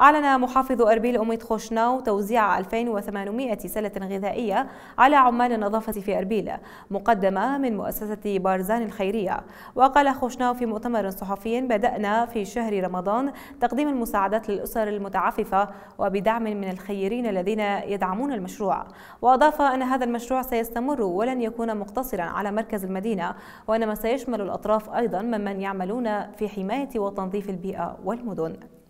أعلن محافظ أربيل أميد خوشناو توزيع 2800 سلة غذائية على عمال النظافة في أربيل مقدمة من مؤسسة بارزان الخيرية وقال خوشناو في مؤتمر صحفي بدأنا في شهر رمضان تقديم المساعدات للأسر المتعففة وبدعم من الخيرين الذين يدعمون المشروع وأضاف أن هذا المشروع سيستمر ولن يكون مقتصرا على مركز المدينة وإنما سيشمل الأطراف أيضا ممن يعملون في حماية وتنظيف البيئة والمدن